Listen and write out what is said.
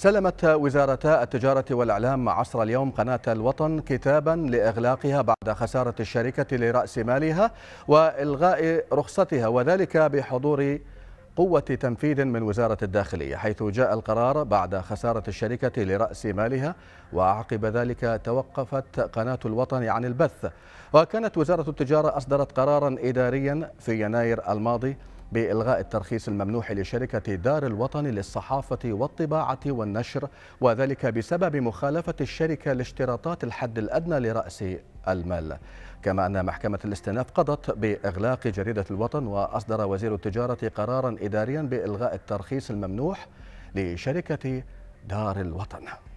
سلمت وزارتا التجارة والإعلام عصر اليوم قناة الوطن كتابا لإغلاقها بعد خسارة الشركة لرأس مالها وإلغاء رخصتها وذلك بحضور قوة تنفيذ من وزارة الداخلية حيث جاء القرار بعد خسارة الشركة لرأس مالها وعقب ذلك توقفت قناة الوطن عن البث وكانت وزارة التجارة أصدرت قرارا إداريا في يناير الماضي بإلغاء الترخيص الممنوح لشركة دار الوطن للصحافة والطباعة والنشر وذلك بسبب مخالفة الشركة لاشتراطات الحد الأدنى لرأس المال كما أن محكمة الاستئناف قضت بإغلاق جريدة الوطن وأصدر وزير التجارة قرارا إداريا بإلغاء الترخيص الممنوح لشركة دار الوطن